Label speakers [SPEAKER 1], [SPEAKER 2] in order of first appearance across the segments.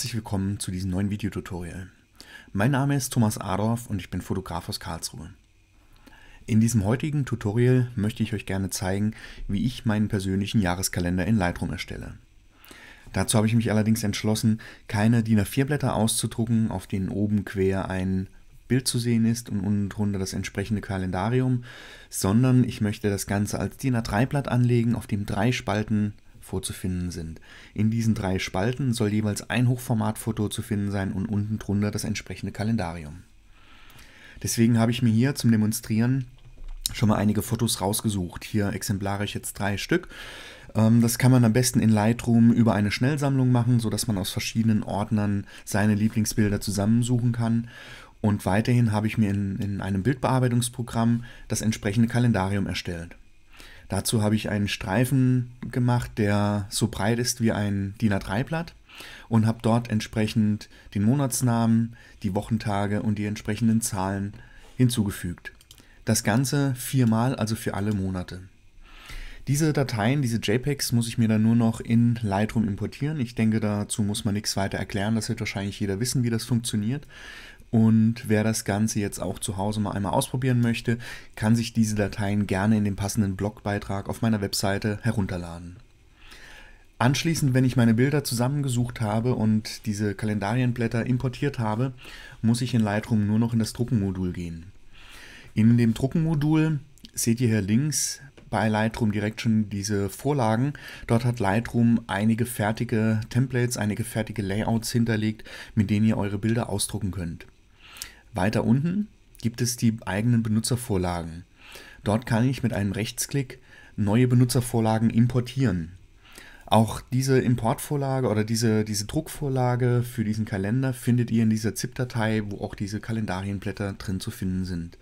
[SPEAKER 1] herzlich willkommen zu diesem neuen Videotutorial. Mein Name ist Thomas Adorf und ich bin Fotograf aus Karlsruhe. In diesem heutigen Tutorial möchte ich euch gerne zeigen, wie ich meinen persönlichen Jahreskalender in Lightroom erstelle. Dazu habe ich mich allerdings entschlossen, keine DIN A4 Blätter auszudrucken, auf denen oben quer ein Bild zu sehen ist und unten drunter das entsprechende Kalendarium, sondern ich möchte das Ganze als DIN A3 Blatt anlegen, auf dem drei Spalten vorzufinden sind. In diesen drei Spalten soll jeweils ein Hochformatfoto zu finden sein und unten drunter das entsprechende Kalendarium. Deswegen habe ich mir hier zum Demonstrieren schon mal einige Fotos rausgesucht. Hier exemplarisch jetzt drei Stück. Ähm, das kann man am besten in Lightroom über eine Schnellsammlung machen, sodass man aus verschiedenen Ordnern seine Lieblingsbilder zusammensuchen kann. Und weiterhin habe ich mir in, in einem Bildbearbeitungsprogramm das entsprechende Kalendarium erstellt. Dazu habe ich einen Streifen gemacht, der so breit ist wie ein DIN A3-Blatt und habe dort entsprechend den Monatsnamen, die Wochentage und die entsprechenden Zahlen hinzugefügt. Das Ganze viermal, also für alle Monate. Diese Dateien, diese JPEGs muss ich mir dann nur noch in Lightroom importieren. Ich denke, dazu muss man nichts weiter erklären. Das wird wahrscheinlich jeder wissen, wie das funktioniert. Und wer das Ganze jetzt auch zu Hause mal einmal ausprobieren möchte, kann sich diese Dateien gerne in dem passenden Blogbeitrag auf meiner Webseite herunterladen. Anschließend, wenn ich meine Bilder zusammengesucht habe und diese Kalendarienblätter importiert habe, muss ich in Lightroom nur noch in das Druckenmodul gehen. In dem Druckenmodul seht ihr hier links bei Lightroom direkt schon diese Vorlagen. Dort hat Lightroom einige fertige Templates, einige fertige Layouts hinterlegt, mit denen ihr eure Bilder ausdrucken könnt. Weiter unten gibt es die eigenen Benutzervorlagen. Dort kann ich mit einem Rechtsklick neue Benutzervorlagen importieren. Auch diese Importvorlage oder diese, diese Druckvorlage für diesen Kalender findet ihr in dieser ZIP-Datei, wo auch diese Kalendarienblätter drin zu finden sind.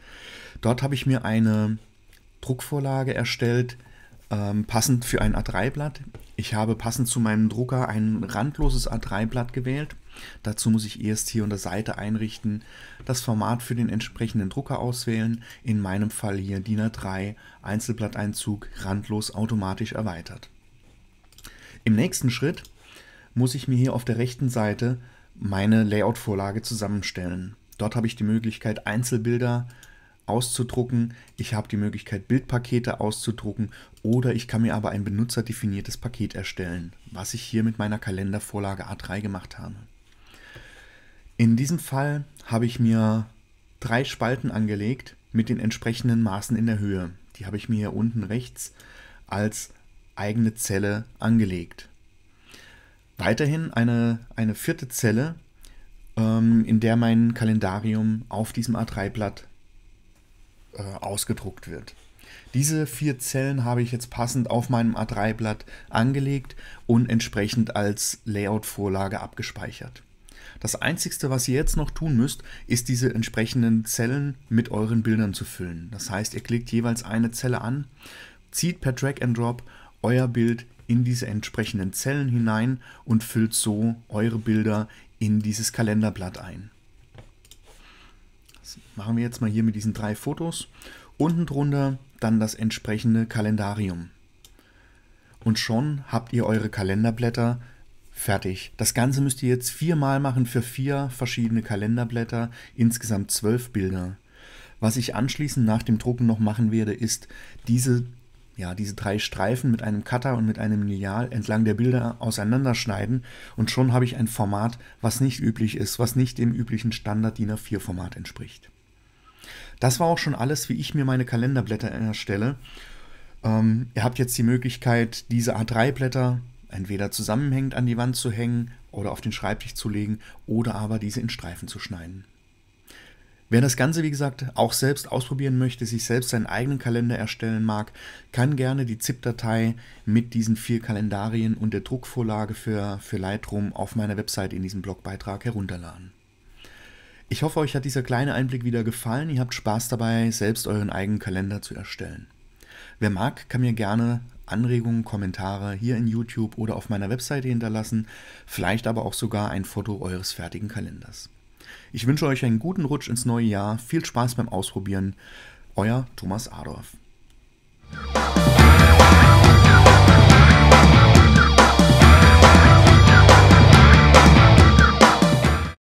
[SPEAKER 1] Dort habe ich mir eine Druckvorlage erstellt, ähm, passend für ein A3-Blatt. Ich habe passend zu meinem Drucker ein randloses A3-Blatt gewählt. Dazu muss ich erst hier unter Seite einrichten, das Format für den entsprechenden Drucker auswählen, in meinem Fall hier DIN A3, Einzelblatteinzug, randlos automatisch erweitert. Im nächsten Schritt muss ich mir hier auf der rechten Seite meine Layout-Vorlage zusammenstellen. Dort habe ich die Möglichkeit, Einzelbilder auszudrucken, ich habe die Möglichkeit, Bildpakete auszudrucken oder ich kann mir aber ein benutzerdefiniertes Paket erstellen, was ich hier mit meiner Kalendervorlage A3 gemacht habe. In diesem Fall habe ich mir drei Spalten angelegt mit den entsprechenden Maßen in der Höhe. Die habe ich mir hier unten rechts als eigene Zelle angelegt. Weiterhin eine, eine vierte Zelle, ähm, in der mein Kalendarium auf diesem A3-Blatt äh, ausgedruckt wird. Diese vier Zellen habe ich jetzt passend auf meinem A3-Blatt angelegt und entsprechend als Layout-Vorlage abgespeichert. Das Einzige, was ihr jetzt noch tun müsst, ist diese entsprechenden Zellen mit euren Bildern zu füllen. Das heißt, ihr klickt jeweils eine Zelle an, zieht per Drag and Drop euer Bild in diese entsprechenden Zellen hinein und füllt so eure Bilder in dieses Kalenderblatt ein. Das machen wir jetzt mal hier mit diesen drei Fotos. Unten drunter dann das entsprechende Kalendarium. Und schon habt ihr eure Kalenderblätter fertig. Das Ganze müsst ihr jetzt viermal machen für vier verschiedene Kalenderblätter, insgesamt zwölf Bilder. Was ich anschließend nach dem Drucken noch machen werde, ist diese ja, diese drei Streifen mit einem Cutter und mit einem Lineal entlang der Bilder auseinanderschneiden und schon habe ich ein Format, was nicht üblich ist, was nicht dem üblichen Standard DIN A4 Format entspricht. Das war auch schon alles, wie ich mir meine Kalenderblätter erstelle. Ähm, ihr habt jetzt die Möglichkeit, diese A3-Blätter entweder zusammenhängend an die Wand zu hängen oder auf den Schreibtisch zu legen oder aber diese in Streifen zu schneiden. Wer das Ganze, wie gesagt, auch selbst ausprobieren möchte, sich selbst seinen eigenen Kalender erstellen mag, kann gerne die ZIP-Datei mit diesen vier Kalendarien und der Druckvorlage für, für Lightroom auf meiner Website in diesem Blogbeitrag herunterladen. Ich hoffe, euch hat dieser kleine Einblick wieder gefallen. Ihr habt Spaß dabei, selbst euren eigenen Kalender zu erstellen. Wer mag, kann mir gerne Anregungen, Kommentare hier in YouTube oder auf meiner Webseite hinterlassen, vielleicht aber auch sogar ein Foto eures fertigen Kalenders. Ich wünsche euch einen guten Rutsch ins neue Jahr, viel Spaß beim Ausprobieren. Euer Thomas Adorf.